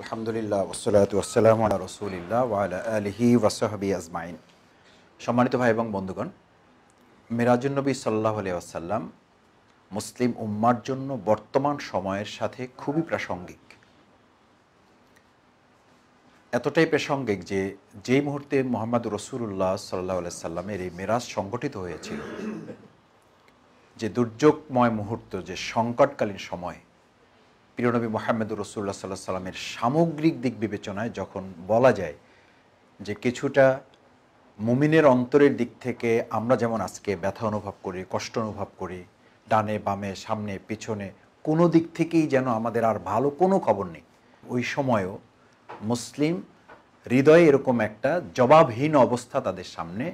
আলহামদুলিল্লাহ ওসলাত ওসালাম আল্লাহ রসুলিল্লাহ ওয়ালা আলহি আজমাইন সম্মানিত ভাই এবং বন্ধুগণ মিরাজুন্নবী সাল্লাহ আসাল্লাম মুসলিম উম্মার জন্য বর্তমান সময়ের সাথে খুবই প্রাসঙ্গিক এতটাই প্রাসঙ্গিক যে যেই মুহূর্তে মোহাম্মদ রসুল্লাহ সাল্লাহ সাল্লামের এই মেরাজ সংগঠিত হয়েছিল যে দুর্যোগময় মুহূর্ত যে সংকটকালীন সময় প্রিয়নবী মোহাম্মদুর রসুল্লাহ সাল্লাহ সাল্লামের সামগ্রিক দিক বিবেচনায় যখন বলা যায় যে কিছুটা মুমিনের অন্তরের দিক থেকে আমরা যেমন আজকে ব্যথা অনুভব করি কষ্ট অনুভব করি ডানে বামে সামনে পিছনে কোনো দিক থেকেই যেন আমাদের আর ভালো কোনো খবর নেই ওই সময়ও মুসলিম হৃদয়ে এরকম একটা জবাবহীন অবস্থা তাদের সামনে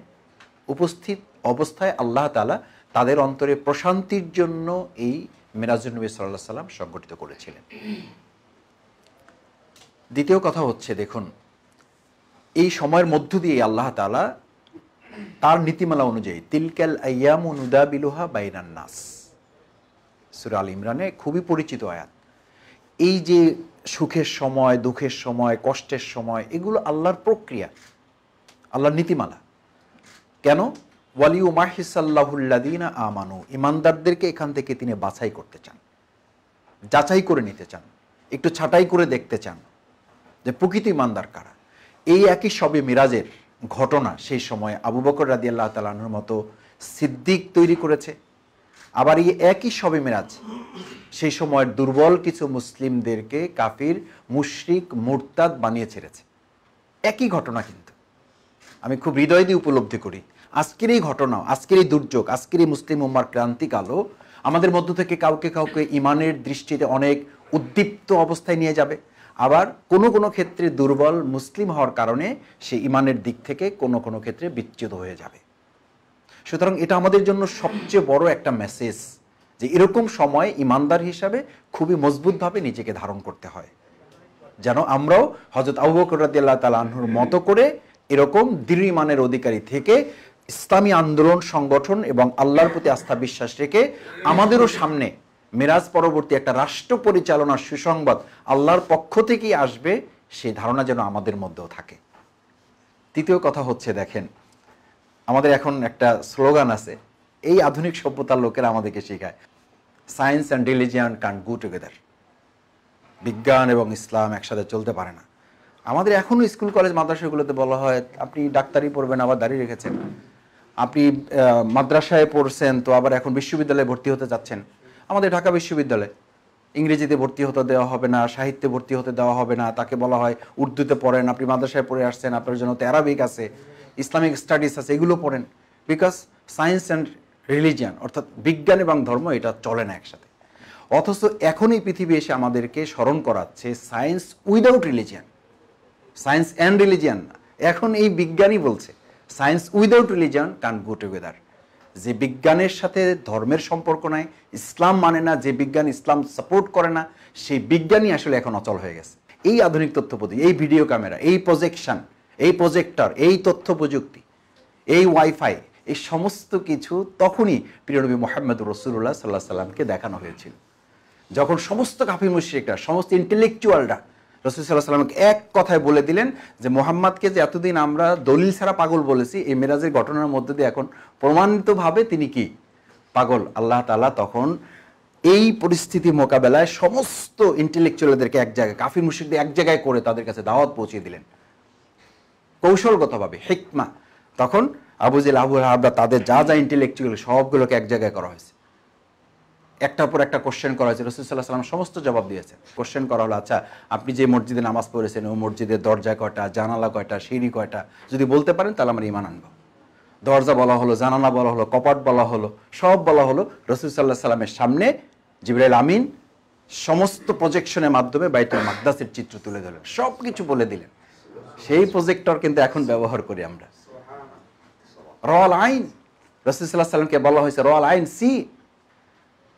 উপস্থিত অবস্থায় আল্লাহ তালা তাদের অন্তরে প্রশান্তির জন্য এই নবী সাল্লাহ সাল্লাম সংগঠিত করেছিলেন দ্বিতীয় কথা হচ্ছে দেখুন এই সময়ের মধ্য দিয়ে আল্লাহ তালা তার নীতিমালা অনুযায়ী তিলকাল আয়াম নুদা বিলোহা বাইরান নাস সুরাল ইমরানে খুবই পরিচিত আয়াত এই যে সুখের সময় দুঃখের সময় কষ্টের সময় এগুলো আল্লাহর প্রক্রিয়া আল্লাহর নীতিমালা কেন ওয়ালিউমাহিসাল্লাহুল্লাদিনা আমানু ইমানদারদেরকে এখান থেকে তিনি বাছাই করতে চান যাচাই করে নিতে চান একটু ছাটাই করে দেখতে চান যে প্রকৃত ইমানদার কারা এই একই সবে মিরাজের ঘটনা সেই সময় আবু বকর রাজি আল্লাহ তালুর মতো সিদ্দিক তৈরি করেছে আবার এই একই সবে মিরাজ সেই সময়ের দুর্বল কিছু মুসলিমদেরকে কাফির মুশরিক মুরতাদ বানিয়ে ছেড়েছে একই ঘটনা কিন্তু আমি খুব হৃদয় দিয়ে উপলব্ধি করি আজকের এই ঘটনা আজকের এই দুর্যোগ আজকের এই মুসলিম উম্মার ক্রান্তিকালও আমাদের মধ্য থেকে কাউকে কাউকে ইমানের দৃষ্টিতে অনেক উদ্দীপ্ত অবস্থায় নিয়ে যাবে আবার কোনো কোনো ক্ষেত্রে দুর্বল মুসলিম হওয়ার কারণে সে ইমানের দিক থেকে কোনো কোনো ক্ষেত্রে বিচ্যুত হয়ে যাবে সুতরাং এটা আমাদের জন্য সবচেয়ে বড় একটা মেসেজ যে এরকম সময় ইমানদার হিসাবে খুবই মজবুতভাবে নিজেকে ধারণ করতে হয় যেন আমরাও হজরত আবুবকর রাদিয়াল্লাহ তাল আনহুর মতো করে এরকম দৃঢ় ইমানের অধিকারী থেকে ইসলামী আন্দোলন সংগঠন এবং আল্লাহর প্রতি আস্থা বিশ্বাস রেখে আমাদেরও সামনে মেরাজ পরবর্তী একটা রাষ্ট্র পরিচালনার সুসংবাদ আল্লাহর পক্ষ থেকেই আসবে সেই ধারণা যেন আমাদের মধ্যেও থাকে তৃতীয় কথা হচ্ছে দেখেন আমাদের এখন একটা স্লোগান আছে এই আধুনিক সভ্যতার লোকেরা আমাদেরকে শেখায় সায়েন্স অ্যান্ড রিলিজিয়ান কান গু টুগেদার বিজ্ঞান এবং ইসলাম একসাথে চলতে পারে না আমাদের এখনও স্কুল কলেজ মাদ্রাসাগুলোতে বলা হয় আপনি ডাক্তারি পড়বেন আবার দাঁড়িয়ে রেখেছেন আপনি মাদ্রাসায় পড়ছেন তো আবার এখন বিশ্ববিদ্যালয়ে ভর্তি হতে যাচ্ছেন আমাদের ঢাকা বিশ্ববিদ্যালয়ে ইংরেজিতে ভর্তি হতে দেওয়া হবে না সাহিত্যে ভর্তি হতে দেওয়া হবে না তাকে বলা হয় উর্দুতে পড়েন আপনি মাদ্রাসায় পড়ে আসছেন আপনার জন্য অ্যারাবিক আছে ইসলামিক স্টাডিজ আছে এগুলো পড়েন বিকজ সায়েন্স অ্যান্ড রিলিজিয়ান অর্থাৎ বিজ্ঞান এবং ধর্ম এটা চলে না একসাথে অথচ এখনই পৃথিবী এসে আমাদেরকে স্মরণ করাচ্ছে science without religion science and religion এখন এই বিজ্ঞানই বলছে সায়েন্স উইদাউট রিলিজন কান গো টুগেদার যে বিজ্ঞানের সাথে ধর্মের সম্পর্ক নাই ইসলাম মানে না যে বিজ্ঞান ইসলাম সাপোর্ট করে না সেই বিজ্ঞানই আসলে এখন অচল হয়ে গেছে এই আধুনিক তথ্য প্রযুক্তি এই ভিডিও ক্যামেরা এই প্রজেকশন এই প্রজেক্টর এই তথ্য প্রযুক্তি এই ওয়াইফাই এই সমস্ত কিছু তখনই প্রিয়নবী মোহাম্মদ রসুল্লাহ সাল্লাহ সাল্লামকে দেখানো হয়েছিল যখন সমস্ত কাফি মুশ্রিকরা সমস্ত ইন্টেলেকচুয়ালরা রসুল্লাহ সাল্লামকে এক কথায় বলে দিলেন যে মোহাম্মদকে যে এতদিন আমরা দলিল ছাড়া পাগল বলেছি এই মেরাজের ঘটনার মধ্যে দিয়ে এখন প্রমাণিতভাবে তিনি কি পাগল আল্লাহ তালা তখন এই পরিস্থিতি মোকাবেলায় সমস্ত ইন্টেলেকচুয়ালদেরকে এক জায়গায় কাফির মুর্শিদদের এক জায়গায় করে তাদের কাছে দাওয়াত পৌঁছে দিলেন কৌশলগতভাবে হেকমা তখন আবুজিল আবু আবরা তাদের যা যা ইন্টেলেকচুয়াল সবগুলোকে এক জায়গায় করা হয়েছে একটার পর একটা কোশ্চেন করা হয়েছে রসুল্লাহ সাল্লাম সমস্ত জবাব দিয়েছে কোশ্চেন করা হলো আচ্ছা আপনি যে মসজিদে নামাজ পড়েছেন ও মসজিদের দরজা কয়টা জানালা কয়টা সিঁড়ি কয়টা যদি বলতে পারেন তাহলে আমার ইমান আনবো দরজা বলা হলো জানালা বলা হলো কপাট বলা হলো সব বলা হলো রসুল সাল্লাহ সাল্লামের সামনে জিবরাইল আমিন সমস্ত প্রজেকশনের মাধ্যমে বাইতুল মাকদাসের চিত্র তুলে ধরলেন সব কিছু বলে দিলেন সেই প্রজেক্টর কিন্তু এখন ব্যবহার করি আমরা রয়াল আইন রসুল সাল্লাহ সাল্লামকে বলা হয়েছে রয়াল আইন C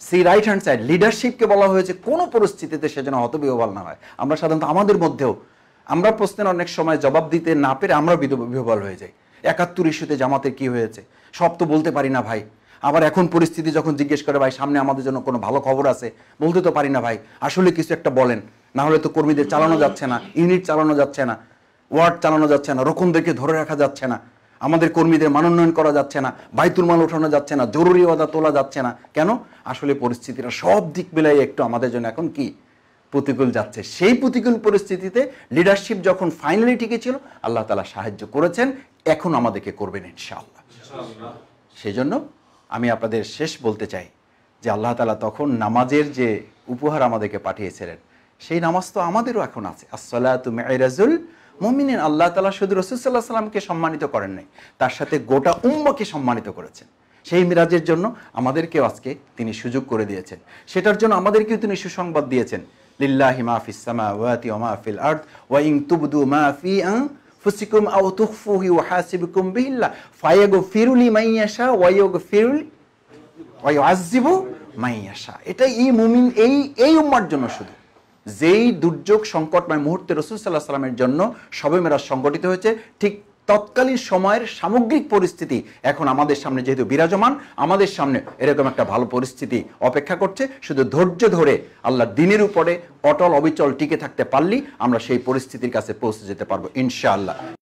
C right hand side লিডারশিপকে বলা হয়েছে কোনো পরিস্থিতিতে সে যেন হতবিহ্বল না হয় আমরা সাধারণত আমাদের মধ্যেও আমরা প্রশ্নের অনেক সময় জবাব দিতে না পেরে আমরা বিহবল হয়ে যাই একাত্তর ইস্যুতে জামাতের কি হয়েছে সব তো বলতে পারি না ভাই আবার এখন পরিস্থিতি যখন জিজ্ঞেস করে ভাই সামনে আমাদের জন্য কোনো ভালো খবর আছে বলতে তো পারি না ভাই আসলে কিছু একটা বলেন না হলে তো কর্মীদের চালানো যাচ্ছে না ইউনিট চালানো যাচ্ছে না ওয়ার্ড চালানো যাচ্ছে না রকমদেরকে ধরে রাখা যাচ্ছে না আমাদের কর্মীদের মানোন্নয়ন করা যাচ্ছে না বাইতুল মাল ওঠানো যাচ্ছে না জরুরি ওয়াদা তোলা যাচ্ছে না কেন আসলে পরিস্থিতিটা সব দিক মিলাই একটু আমাদের জন্য এখন কি প্রতিকূল যাচ্ছে সেই প্রতিকূল পরিস্থিতিতে লিডারশিপ যখন ফাইনালি টিকে ছিল আল্লাহ তালা সাহায্য করেছেন এখন আমাদেরকে করবেন ইনশাআল্লাহ সেই জন্য আমি আপনাদের শেষ বলতে চাই যে আল্লাহ তালা তখন নামাজের যে উপহার আমাদেরকে পাঠিয়েছিলেন সেই নামাজ তো আমাদেরও এখন আছে আসসালাত মেরাজুল মমিনিন আল্লাহ তালা শুধু রসুল্লাহ সাল্লামকে সম্মানিত করেন নাই তার সাথে গোটা উম্মকে সম্মানিত করেছেন সেই মিরাজের জন্য আমাদেরকেও আজকে তিনি সুযোগ করে দিয়েছেন সেটার জন্য আমাদেরকেও তিনি সুসংবাদ দিয়েছেন লিল্লাহি মাহফিস সামাওয়াতি ওয়া মাহফিল আরদ ওয়া ইন তুবদু মা ফি আনফুসিকুম আও তুখফুহু ইউহাসিবুকুম বিহিল্লাহ ফায়াগফিরু লিমান ইয়াশা ওয়া ইয়াগফিরু ওয়া ইউআযযিবু মান ইয়াশা এটা এই মুমিন এই এই উম্মার জন্য শুধু যেই দুর্যোগ সংকটময় মুহূর্তে রসুল সাল্লাহ সাল্লামের জন্য সবে মেরাজ সংগঠিত হয়েছে ঠিক তৎকালীন সময়ের সামগ্রিক পরিস্থিতি এখন আমাদের সামনে যেহেতু বিরাজমান আমাদের সামনে এরকম একটা ভালো পরিস্থিতি অপেক্ষা করছে শুধু ধৈর্য ধরে আল্লাহ দিনের উপরে অটল অবিচল টিকে থাকতে পারলেই আমরা সেই পরিস্থিতির কাছে পৌঁছে যেতে পারবো ইনশাআল্লাহ